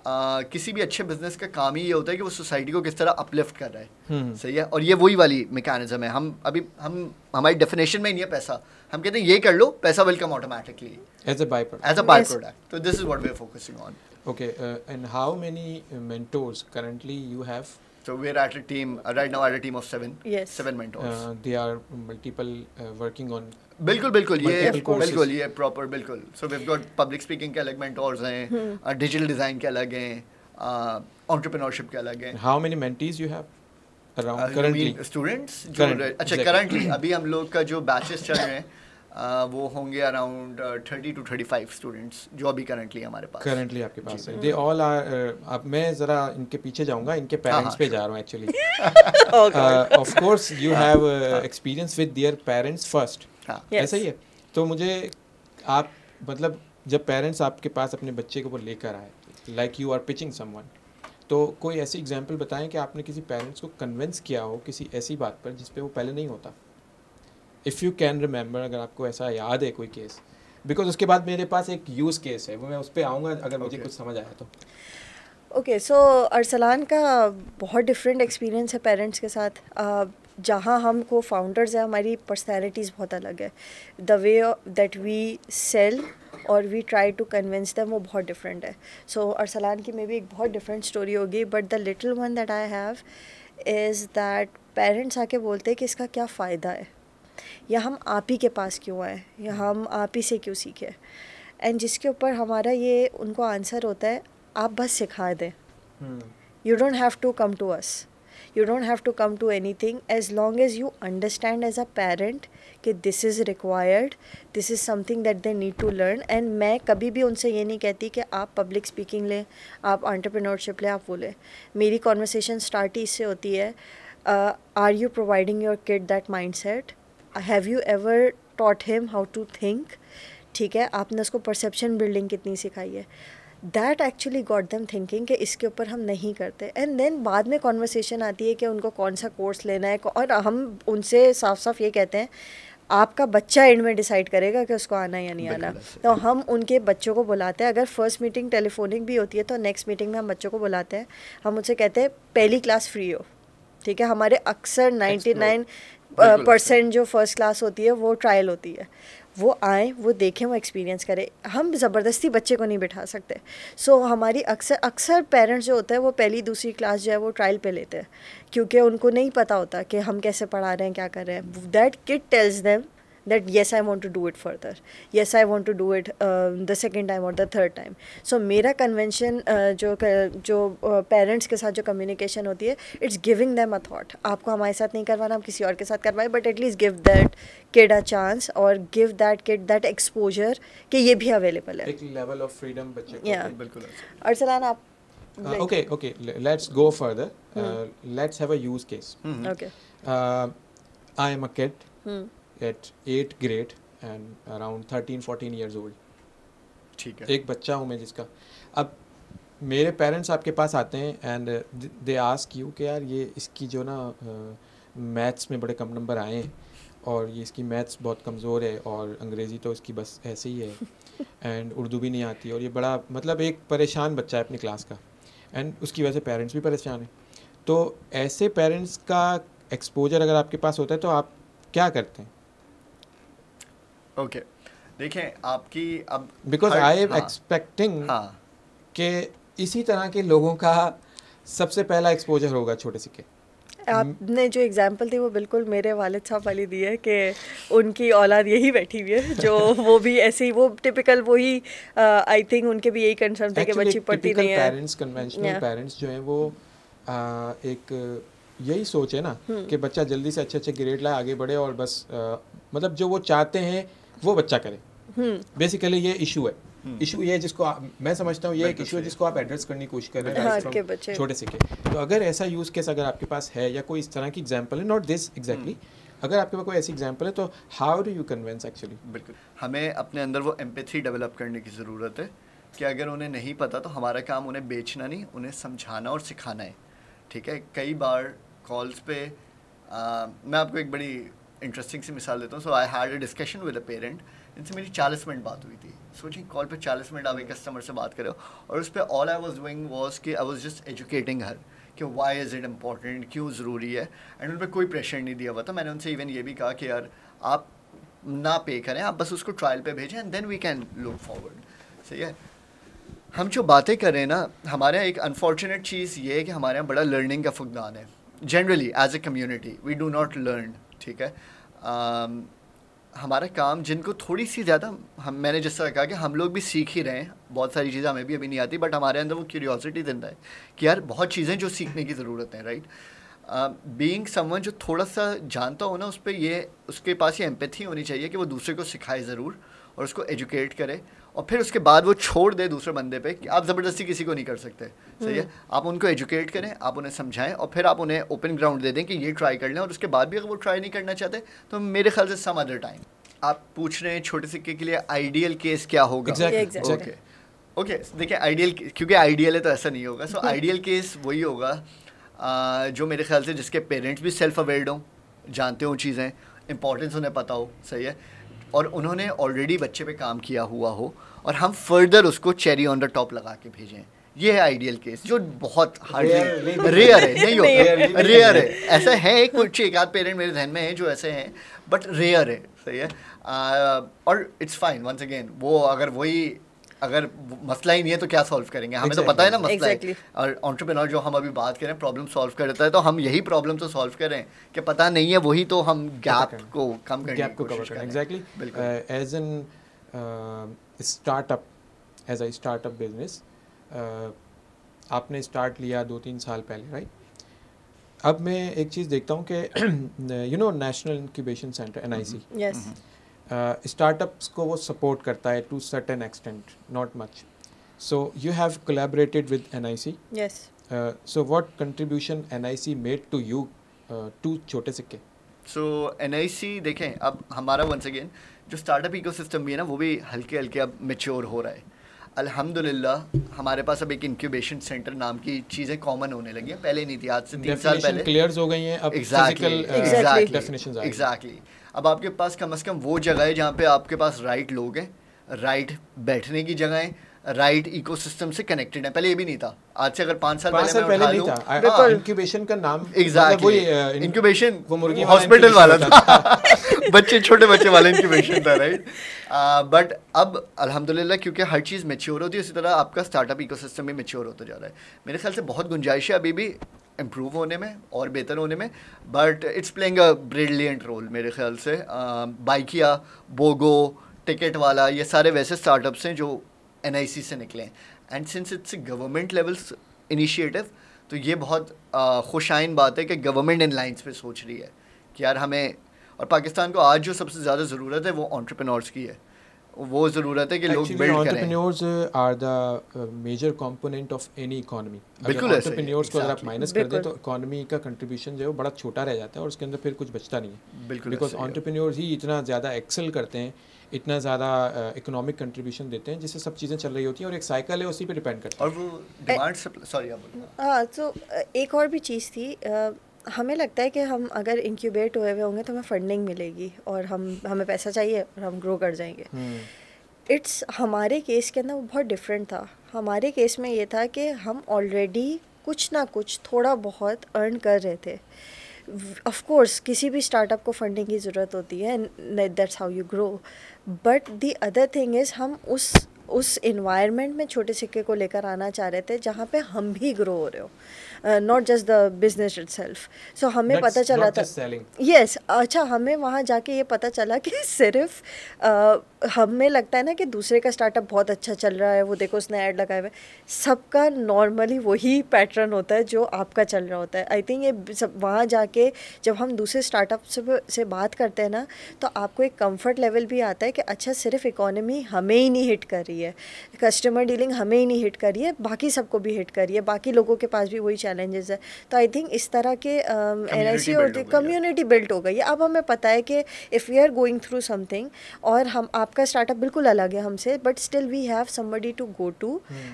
किसी भी अच्छे बिजनेस का काम ही ये होता है कि वो सोसाइटी को किस तरह अपलिफ्ट कर रहा है हम्म। सही है और ये वही वाली मेकेनिज्म है हम अभी हम हमारी डेफिनेशन में नहीं है पैसा हम कहते हैं ये कर लो पैसा will come automatically as a by as a by product तो this is what we are focusing on okay and how many mentors currently you have So we're at a team uh, right now at a team of seven. Yes. Seven mentors. Uh, they are multiple uh, working on बिल्कुल बिल्कुल ये बिल्कुल ये proper बिल्कुल so we got public speaking के अलग mentors हैं digital हम्म. Design के अलग हैं एंटरप्रेन्योरशिप के अलग हैं how many mentees you have around currently students जो अच्छा करंटली अभी हम लोग का जो बैचेस चल रहे हैं वो होंगे अराउंड 30 टू 35 स्टूडेंट्स जो अभी करंटली हमारे पास करंटली आपके पास है दे ऑल आर अब मैं ज़रा इनके पीछे जाऊंगा इनके पेरेंट्स हाँ, हाँ, पे जा रहा हूं actually of course you have experience with their parents first हाँ, ऐसा ही है तो मुझे आप मतलब जब पेरेंट्स आपके पास अपने बच्चे को वो लेकर आए like you are pitching someone तो कोई ऐसी एग्जांपल बताएं कि आपने किसी पेरेंट्स को कन्विंस किया हो किसी ऐसी बात पर जिस पे वो पहले नहीं होता इफ़ यू कैन रिमेंबर अगर आपको ऐसा याद है कोई केस बिकॉज उसके बाद मेरे पास एक यूज़ केस है वो मैं उस पर आऊँगा अगर मुझे okay. कुछ समझ आया तो ओके सो अरसलान का बहुत डिफरेंट एक्सपीरियंस है पेरेंट्स के साथ uh, जहाँ हमको फाउंडर्स है हमारी पर्सनैलिटीज़ बहुत अलग है the way that we sell और we try to convince them वो बहुत डिफरेंट है सो so, अरसलान की मे भी एक बहुत डिफरेंट स्टोरी होगी but the little one that I have is that parents आके बोलते हैं कि इसका क्या फ़ायदा है या हम आप ही के पास क्यों आए या हम आप ही से क्यों सीखे एंड जिसके ऊपर हमारा ये उनको आंसर होता है आप बस सिखा दें you don't have to come to us you don't have to come to anything as long as you understand as a parent that this is required this is something that they need to learn and मैं कभी भी उनसे ये नहीं कहती कि public speaking ले entrepreneurship ले आप वो conversation start ही इससे uh, are you providing your kid that mindset have you ever taught him how to think ठीक है आपने उसको perception building कितनी सिखाई है that actually got them thinking कि इसके ऊपर हम नहीं करते एंड देन बाद में कॉन्वर्सेशन आती है कि उनको कौन सा कोर्स लेना है और हम उनसे साफ साफ ये कहते हैं आपका बच्चा एंड में डिसाइड करेगा कि उसको आना या नहीं आना तो हम उनके बच्चों को बुलाते हैं अगर फर्स्ट मीटिंग टेलीफोनिक भी होती है तो नेक्स्ट मीटिंग में हम बच्चों को बुलाते हैं हम उनसे कहते हैं पहली क्लास फ्री हो ठीक है हमारे अक्सर नाइन्टी नाइन परसेंट जो फर्स्ट क्लास होती है वो ट्रायल होती है वो आए वो देखें वो एक्सपीरियंस करें हम ज़बरदस्ती बच्चे को नहीं बिठा सकते सो so, हमारी अक्सर अक्सर पेरेंट्स जो होते हैं वो पहली दूसरी क्लास जो है वो ट्रायल पे लेते हैं क्योंकि उनको नहीं पता होता कि हम कैसे पढ़ा रहे हैं क्या कर रहे हैं that kid tells them that yes i want to do it further yes i want to do it uh, the second time or the third time so mera convention uh, jo jo uh, parents ke sath jo communication hoti hai it's giving them a thought aapko hamare sath nahi karwana hum kisi aur ke sath karwaye but at least give that kid a chance or give that kid that exposure ke ye bhi available hai ek level of freedom of ko yeah. bilkul arsalan aap uh, okay okay let's go further hmm. uh, let's have a use case hmm okay uh, i am a kid hmm. Eight eight grade and around thirteen fourteen years old ठीक है एक बच्चा हूँ मैं जिसका अब मेरे parents आपके पास आते हैं एंड दे आस्क यू कि यार ये इसकी जो ना मैथ्स uh, में बड़े कम नंबर आए हैं और ये इसकी मैथ्स बहुत कमज़ोर है और अंग्रेज़ी तो इसकी बस ऐसे ही है एंड उर्दू भी नहीं आती और ये बड़ा मतलब एक परेशान बच्चा है अपनी क्लास का एंड उसकी वजह से पेरेंट्स भी परेशान हैं तो ऐसे पेरेंट्स का एक्सपोजर अगर आपके पास होता है तो आप क्या करते हैं ओके देखें आपकी अब बिकॉज आई एम एक्सपेक्टिंग के इसी तरह के लोगों का सबसे पहला एक्सपोजर होगा छोटे सिक्के आपने जो एग्जांपल थी वो बिल्कुल मेरे वालिद साहब वाली दी है कि उनकी औलाद यही बैठी हुई है जो वो भी ऐसे ही वो टिपिकल वही आई uh, थिंक उनके भी यही कंसर्न थे कि बच्ची पढ़ती नहीं है पेरेंट्स कन्वेंशनल पेरेंट्स जो हैं वो आ, uh, एक यही सोच है ना hmm. कि बच्चा जल्दी से अच्छे अच्छे ग्रेड लाए आगे बढ़े और बस आ, uh, मतलब जो वो चाहते हैं वो बच्चा करे बेसिकली हम्म। ये इशू है इशू हम्म। ये जिसको आप, मैं समझता हूँ ये एक इशू है जिसको आप एड्रेस करने की कोशिश कर रहे हैं हाँ, छोटे से के तो अगर ऐसा यूज केस अगर आपके पास है या कोई इस तरह की एग्जाम्पल है नॉट दिस एग्जैक्टली अगर आपके पास कोई ऐसी एग्जाम्पल है तो how do you convince actually बिल्कुल हमें अपने अंदर वो एम्पेथी डेवलप करने की ज़रूरत है कि अगर उन्हें नहीं पता तो हमारा काम उन्हें बेचना नहीं उन्हें समझाना और सिखाना है ठीक है कई बार कॉल्स पे आ, मैं आपको एक बड़ी इंटरेस्टिंग सी मिसाल देता हूँ so I had a discussion with a parent इनसे मेरी चालीस मिनट बात हुई थी सोचिए कॉल पे चालीस मिनट आप एक कस्टमर से बात करो और उस पर all I was doing was कि I was just educating her कि वाई इज़ इट इम्पॉर्टेंट क्यों ज़रूरी है एंड उन पर कोई प्रेशर नहीं दिया हुआ था मैंने उनसे इवन ये भी कहा कि यार आप ना पे करें आप बस उसको ट्रायल पे भेजें and then we can look forward सही है हम जो बातें कर रहे हैं ना हमारे यहाँ एक अनफॉर्चुनेट चीज़ ये है कि हमारे यहाँ बड़ा लर्निंग का फुकदान है generally as a community we do not learn ठीक है um, हमारा काम जिनको थोड़ी सी ज़्यादा हम मैंने जिस तरह कहा कि हम लोग भी सीख ही रहे हैं बहुत सारी चीज़ें हमें भी अभी नहीं आती बट हमारे अंदर वो क्यूरियोसिटी जिंदा है कि यार बहुत चीज़ें जो सीखने की ज़रूरत है राइट बीइंग समवन जो थोड़ा सा जानता हो ना उस पर ये उसके पास ये एम्पथी होनी चाहिए कि वो दूसरे को सिखाए ज़रूर और उसको एजुकेट करे और फिर उसके बाद वो छोड़ दे दूसरे बंदे पे कि आप ज़बरदस्ती किसी को नहीं कर सकते सही है हम्म। आप उनको एजुकेट करें आप उन्हें समझाएं और फिर आप उन्हें ओपन ग्राउंड दे दें कि ये ट्राई कर लें और उसके बाद भी अगर वो ट्राई नहीं करना चाहते तो मेरे ख्याल से सम अदर टाइम आप पूछ रहे हैं छोटे सिक्के के लिए आइडियल केस क्या होगा ओके ओके देखिए आइडियल क्योंकि आइडियल है तो ऐसा नहीं होगा सो आइडियल केस वही होगा जो मेरे ख्याल से जिसके पेरेंट्स भी सेल्फ अवेयर्ड हों जानते हों चीज़ें इंपॉर्टेंस उन्हें पता हो सही है और उन्होंने ऑलरेडी बच्चे पे काम किया हुआ हो और हम फर्दर उसको चेरी ऑन द टॉप लगा के भेजें ये है आइडियल केस जो बहुत हार्डली रेयर है नहीं होता रेयर है ऐसा है एक कुछ एक आध पेरेंट मेरे जहन में है जो ऐसे हैं बट रेयर है सही है और इट्स फाइन वंस अगेन वो अगर वही अगर मसला ही नहीं है तो क्या सॉल्व करेंगे हमें exactly. तो पता है ना मसला exactly. है और ऑन्टरप्रेनर जो हम अभी बात करें प्रॉब्लम सॉल्व कर देता है तो हम यही प्रॉब्लम तो सॉल्व करें कि पता नहीं है वही तो हम गैप को कम करने गैप को कवर करें exactly as an startup as I startup business आपने स्टार्ट लिया दो तीन साल पहले राइट अब मैं एक चीज़ देखता हूँ कि you know national incubation centre N I C startups uh, को वो सपोर्ट करता है to certain extent not much so you have collaborated with N I C so what contribution N I C made to you to छोटे सिक्के so N I C देखें अब हमारा once again जो स्टार्टअप इको सिस्टम भी है ना वो भी हल्के हल्के अब मेच्योर हो रहा है अल्हम्दुलिल्लाह हमारे पास अब एक इंक्यूबेशन सेंटर नाम की चीज़ें कॉमन होने लगी हैं पहले नहीं थी आज से तीन साल पहले क्लियर हो गई हैं अब एग्जैक्टली uh, एग्जैक्टली अब आपके पास कम अज़ कम वो जगह है जहाँ पे आपके पास राइट लोग हैं राइट बैठने की जगह है राइट इकोसिस्टम से कनेक्टेड है पहले ये भी नहीं था आज से अगर पाँच साल पहले, पहले नहीं था आ, आ, इंक्यूबेशन का नाम एग्जैक्टली मतलब इंक्यूबेशन uh, वो मुर्गी हॉस्पिटल वाला था बच्चे छोटे बच्चे वाला इंक्यूबेशन था राइट बट अब अल्हम्दुलिल्लाह क्योंकि हर चीज़ मेच्योर होती है उसी तरह आपका स्टार्टअप इकोसिस्टम भी मेच्योर होता जा रहा है मेरे ख्याल से बहुत गुंजाइश है अभी भी इम्प्रूव होने में और बेहतर होने में but it's playing a brilliant role मेरे ख्याल से बाइकिया बोगो टिकट वाला ये सारे वैसे स्टार्टअप्स हैं जो एन से निकले हैं and since it's government levels initiative तो ये बहुत खुशाइन बात है कि गवर्नमेंट इन लाइन्स पर सोच रही है कि यार हमें और पाकिस्तान को आज जो सबसे ज़्यादा ज़रूरत है वो ऑन्टरप्रेनोर्स की है वो ज़रूरत है कि लोग बिल्ड करें are the major component of any economy बिल्कुल एंटरप्रेन्योर्स को अगर आप माइनस कर दें तो इकॉनमी का कंट्रीब्यूशन जो है वो बड़ा छोटा रह जाता है और उसके अंदर फिर कुछ बचता नहीं है बिल्कुल बिकॉज ऑन्टरप्रेन्योर्स ही इतना ज़्यादा एक्सेल करते हैं इतना ज़्यादा इकोनॉमिक कंट्रीब्यूशन देते हैं जिससे सब चीज़ें चल रही होती हैं और एक साइकिल है उसी पर डिपेंड करता है और वो डिमांड सॉरी हाँ तो uh, एक और भी चीज़ थी uh, हमें लगता है कि हम अगर इंक्यूबेट हुए हुए होंगे तो हमें फंडिंग मिलेगी और हम हमें पैसा चाहिए और हम ग्रो कर जाएंगे इट्स हम्म। हमारे केस के अंदर वो बहुत डिफरेंट था हमारे केस में ये था कि हम ऑलरेडी कुछ ना कुछ थोड़ा बहुत अर्न कर रहे थे ऑफ कोर्स किसी भी स्टार्टअप को फंडिंग की ज़रूरत होती है that's how you grow but the other thing is हम उस उस इन्वायरमेंट में छोटे सिक्के को लेकर आना चाह रहे थे जहाँ पे हम भी ग्रो हो रहे हो not just the business itself so हमें That's पता चला था यस yes, अच्छा हमें वहाँ जाके ये पता चला कि सिर्फ uh, हमें लगता है ना कि दूसरे का स्टार्टअप बहुत अच्छा चल रहा है वो देखो उसने ऐड लगाए हुए सबका नॉर्मली वही पैटर्न होता है जो आपका चल रहा होता है आई थिंक ये सब वहाँ जाके जब हम दूसरे स्टार्टअप से, से बात करते हैं ना तो आपको एक कम्फर्ट लेवल भी आता है कि अच्छा सिर्फ इकोनॉमी हमें ही नहीं हिट कर रही है रही है कस्टमर डीलिंग हमें ही नहीं हिट करी है बाकी सबको भी हिट करी है बाकी लोगों के पास भी वही चैलेंजेस है तो आई थिंक इस तरह के एन आई सी और कम्युनिटी बिल्ट हो गई है अब हमें पता है कि if we are going through something और हम आपका स्टार्टअप बिल्कुल अलग है हमसे but still we have somebody to go to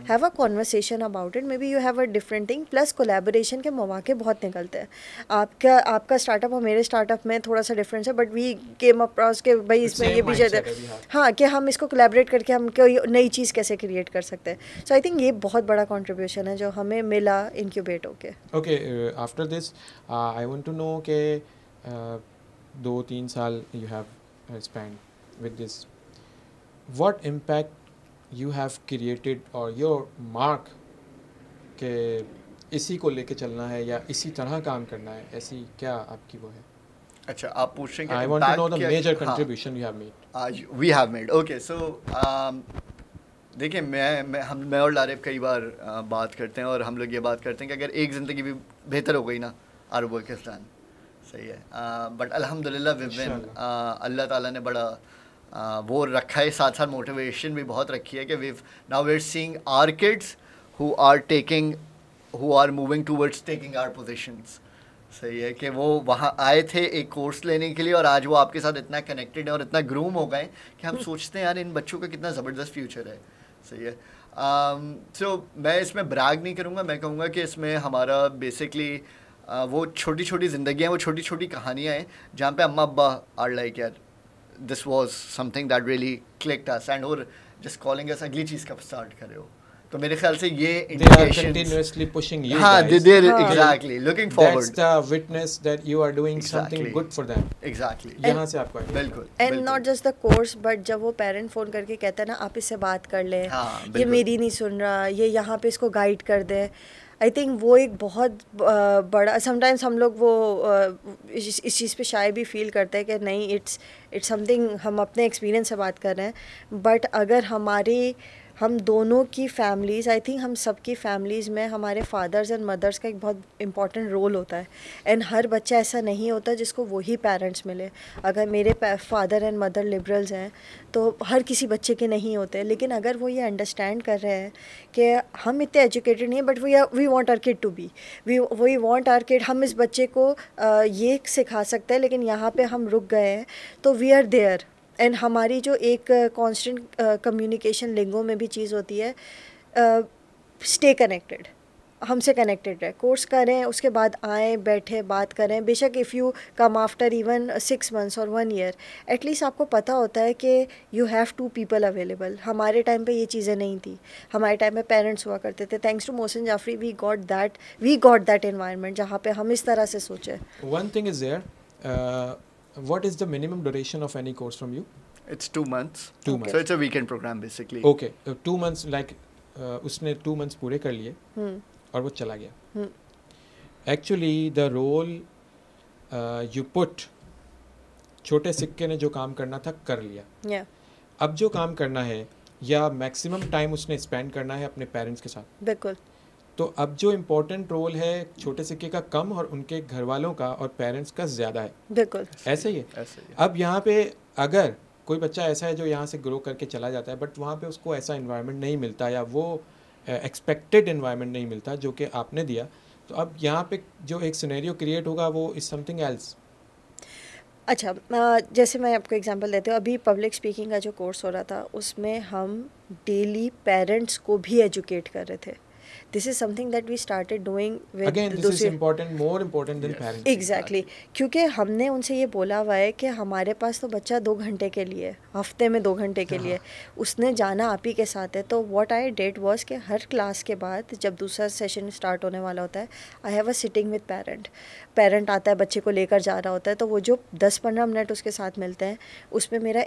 have a conversation about it maybe you have a different thing plus collaboration के मौाक़े बहुत निकलते हैं आपका आपका स्टार्टअप और मेरे स्टार्टअप में थोड़ा सा डिफरेंस है बट वी केम अप्रॉस के भाई इसमें ये भी जैसे हाँ।, हाँ कि हम इसको कोलेबरेट करके हम कोई नई चीज़ कैसे क्रिएट कर सकते हैं सो आई थिंक ये बहुत बड़ा कॉन्ट्रीब्यूशन है जो हमें मिला इनक्यूबेट होके okay after this I want to know के दो तीन साल you have spend with this what impact you have created और योर मार्क के इसी को लेके चलना है या इसी तरह काम करना है ऐसी क्या आपकी वो है अच्छा आप पूछ रहे हैं I want to know the major contribution you have made we have made okay so देखिए मैं, मैं हम मैं और लारिफ कई बार बात करते हैं और हम लोग ये बात करते हैं कि अगर एक ज़िंदगी भी बेहतर हो गई ना आरब पाकिस्तान सही है आ, बट अलहमदिल्ला विमेन अल्लाह ताला ने बड़ा आ, वो रखा है साथ साथ मोटिवेशन भी बहुत रखी है कि we now we seeing our kids who are taking who are moving towards taking our positions सही है कि वो वहाँ आए थे एक कोर्स लेने के लिए और आज वो आपके साथ इतना कनेक्टेड है और इतना ग्रूम हो गए कि हम हम्म। सोचते हैं यार इन बच्चों का कितना ज़बरदस्त फ्यूचर है सही है सो um, so, मैं इसमें ब्राग नहीं करूँगा मैं कहूँगा कि इसमें हमारा बेसिकली uh, वो छोटी छोटी जिंदगियाँ वो छोटी छोटी कहानियाँ हैं जहाँ पे अम्मा अब्बा आर लाइक यार this was something that really click us and और जस्ट कॉलिंग अस अगली चीज़ का स्टार्ट करे हो तो मेरे ख्याल से ये कंटिन्यूअसली पुशिंग यू हां they exactly looking forward that's the witness that you are doing something good for them exactly यहां से आपको बिल्कुल and not just the course but जब वो पेरेंट फोन करके कहता है ना आप इससे बात कर ले हाँ, ये मेरी नहीं सुन रहा ये यहाँ पे इसको गाइड कर दे आई थिंक वो एक बहुत बड़ा समटाइम्स हम लोग वो इस, इस चीज़ पे शायद भी फील करते हैं कि नहीं इट्स इट्स समथिंग हम अपने एक्सपीरियंस से बात कर रहे हैं बट अगर हमारी हम दोनों की फैमिलीज़ आई थिंक हम सब की फैमिलीज़ में हमारे फादर्स एंड मदर्स का एक बहुत इंपॉर्टेंट रोल होता है एंड हर बच्चा ऐसा नहीं होता जिसको वही पेरेंट्स मिले अगर मेरे फादर एंड मदर लिबरल्स हैं तो हर किसी बच्चे के नहीं होते लेकिन अगर वो ये अंडरस्टैंड कर रहे हैं कि हम इतने एजुकेटेड नहीं हैं but we we want our kid to be we we want our kid हम इस बच्चे को ये सिखा सकते हैं लेकिन यहाँ पर हम रुक गए हैं तो वी आर देयर एंड हमारी जो एक कांस्टेंट कम्युनिकेशन लिंगों में भी चीज़ होती है स्टे uh, कनेक्टेड हमसे कनेक्टेड रहे कोर्स करें उसके बाद आए बैठे बात करें बेशक if you come after even six months और वन ईयर एटलीस्ट आपको पता होता है कि you have to people available हमारे टाइम पे ये चीज़ें नहीं थी हमारे टाइम पे पेरेंट्स हुआ करते थे thanks to Mohsin Jafri we got that we got that environment जहाँ पे हम इस तरह से सोचें one thing is there what is the minimum duration of any course from you? It's two months. Two okay. months. So it's a weekend program basically. Okay, uh, two months like uh, उसने two months पूरे कर लिए hmm. और वो चला गया. Actually the role uh, you put छोटे सिक्के ने जो काम करना था कर लिया. Yeah. अब जो काम करना है या मैक्सिमम टाइम उसने स्पेंड करना है अपने पेरेंट्स के साथ. बिल्कुल. तो अब जो इम्पोर्टेंट रोल है छोटे सिक्के का कम और उनके घर वालों का और पेरेंट्स का ज़्यादा है बिल्कुल ऐसे ही है अब यहाँ पे अगर कोई बच्चा ऐसा है जो यहाँ से ग्रो करके चला जाता है बट वहाँ पे उसको ऐसा इन्वायरमेंट नहीं मिलता या वो एक्सपेक्टेड इन्वायरमेंट नहीं मिलता जो कि आपने दिया तो अब यहाँ पे जो एक सिनेरियो क्रिएट होगा वो इज़ समथिंग एल्स अच्छा जैसे मैं आपको एग्जांपल देती हूँ अभी पब्लिक स्पीकिंग का जो कोर्स हो रहा था उसमें हम डेली पेरेंट्स को भी एजुकेट कर रहे थे this is something that we started doing again this is important more important than parents exactly क्योंकि हमने उनसे ये बोला हुआ है कि हमारे पास तो बच्चा दो घंटे के लिए हफ्ते में दो घंटे के लिए हाँ। उसने जाना आप ही के साथ है तो व्हाट आई डेट वाज कि हर क्लास के बाद जब दूसरा सेशन स्टार्ट होने वाला होता है I have a sitting with parent parent आता है बच्चे को लेकर जा रहा होता है तो वो जो दस पंद्रह मिनट उसके साथ मिलते हैं उसमें मेरा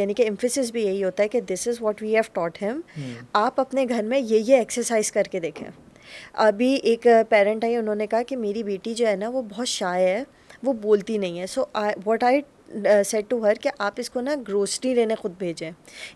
यानी कि इम्फिस भी यही होता है कि this is what we have taught him आप अपने घर में ये ये एक्सरसाइज कर करके देखें अभी एक पेरेंट आई उन्होंने कहा कि मेरी बेटी जो है ना वो बहुत शाय है वो बोलती नहीं है so I what I said to her कि आप इसको ना ग्रोसरी लेने ख़ुद भेजें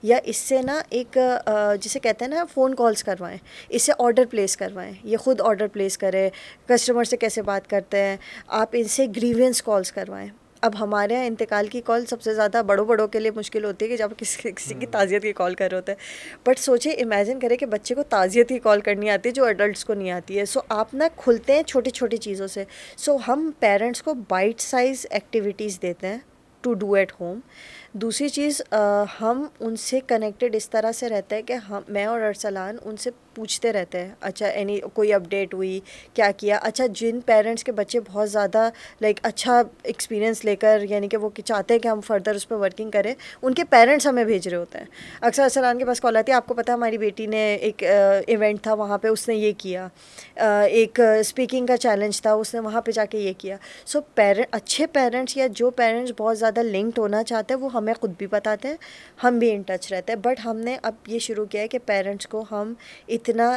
या इससे ना एक uh, जिसे कहते हैं ना फ़ोन कॉल्स करवाएं इससे ऑर्डर प्लेस करवाएं ये ख़ुद ऑर्डर प्लेस करें कस्टमर से कैसे बात करते हैं आप इनसे ग्रीवेंस कॉल्स करवाएं अब हमारे यहाँ इंतकाल की कॉल सबसे ज़्यादा बड़ों बड़ों के लिए मुश्किल होती है कि जब किसी किसी की हम्म। ताज़ियत की कॉल कर रहे होते हैं बट सोचिए इमेजिन करें कि बच्चे को ताज़ियत की कॉल करनी आती है जो एडल्ट को नहीं आती है सो आप ना खुलते हैं छोटी छोटी चीज़ों से सो हम पेरेंट्स को बाइट साइज़ एक्टिविटीज़ देते हैं टू डू एट होम दूसरी चीज़ हम उनसे कनेक्टेड इस तरह से रहते हैं कि हम मैं और अरसलान उनसे पूछते रहते हैं अच्छा एनी कोई अपडेट हुई क्या किया अच्छा जिन पेरेंट्स के बच्चे बहुत ज़्यादा लाइक अच्छा एक्सपीरियंस लेकर यानी कि वो चाहते हैं कि हम फर्दर उस पर वर्किंग करें उनके पेरेंट्स हमें भेज रहे होते हैं अक्सर अरसलान के पास कॉल आती है आपको पता है हमारी बेटी ने एक इवेंट था वहाँ पर उसने ये किया एक स्पीकिंग का चैलेंज था उसने वहाँ पर जाके ये किया सो पेरेंट अच्छे पेरेंट्स या जो पेरेंट्स बहुत ज़्यादा लिंक्ड होना चाहते हैं वो हम हमें ख़ुद भी बताते हैं हम भी इन टच रहते हैं बट हमने अब ये शुरू किया है कि पेरेंट्स को हम इतना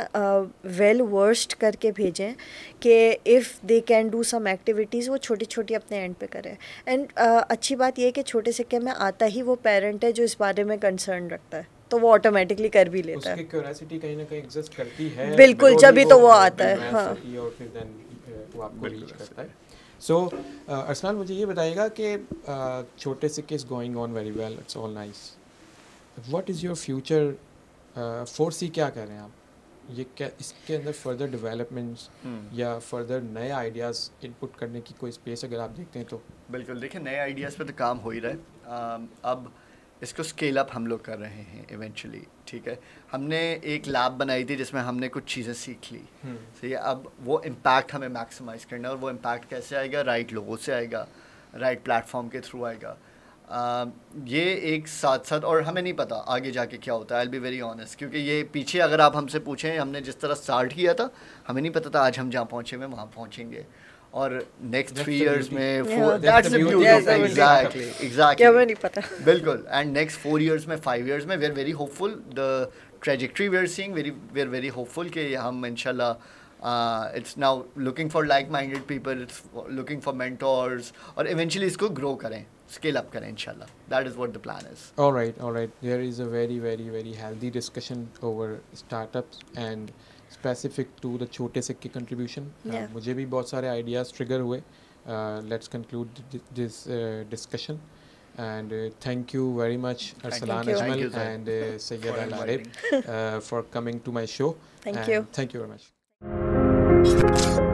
वेल uh, वर्स्ड well करके भेजें कि if they can do some activities वो छोटी छोटी अपने एंड पे करें एंड uh, अच्छी बात यह है कि छोटे सिक्के में आता ही वो पेरेंट है जो इस बारे में कंसर्न रखता है तो वो ऑटोमेटिकली कर भी लेता है उसकी कहीं ना कहीं एग्जिस्ट करती है बिल्कुल जब भी तो वो आता है हाँ वो आपको रीच करता है सो अरसलान uh, मुझे ये बताइएगा कि uh, छोटे से किस going on very well it's all nice what is your future foresee क्या कह रहे हैं आप ये क्या इसके अंदर फर्दर डेवलपमेंट्स hmm. या फर्दर नए आइडियाज़ इनपुट करने की कोई स्पेस अगर आप देखते हैं तो बिल्कुल देखिए नए आइडियाज़ पे तो काम हो ही रहा है um, अब इसको स्केल अप हम लोग कर रहे हैं इवेंचुअली ठीक है हमने एक लैब बनाई थी जिसमें हमने कुछ चीज़ें सीख ली हम्म। सही है अब वो इम्पैक्ट हमें मैक्सिमाइज करना और वो इम्पैक्ट कैसे आएगा राइट लोगों से आएगा राइट प्लेटफॉर्म के थ्रू आएगा ये एक साथ साथ और हमें नहीं पता आगे जाके क्या होता है आई बी वेरी ऑनेस्ट क्योंकि ये पीछे अगर आप हमसे पूछें हमने जिस तरह स्टार्ट किया था हमें नहीं पता था आज हम जहाँ पहुँचे हुए वहाँ पहुँचेंगे और नेक्स्ट थ्री इयर्स में बिल्कुल एंड नेक्स्ट फोर इयर्स में फाइव इयर्स में we are very hopeful the trajectory we are seeing very we are very hopeful कि हम इनशाला it's now looking for like minded people it's looking for mentors और eventually इसको grow करें scale up करें इनशाला that is what the plan is all right all right there is a very very very healthy discussion over startup and specific to the छोटे सिक्के contribution मुझे भी बहुत सारे आइडियाज़ ट्रिगर हुए let's conclude this discussion and uh, thank you very much Arsalan Ajmal and uh, Sayyid Al Arif uh, for coming to my show. Thank and you. Thank you very much.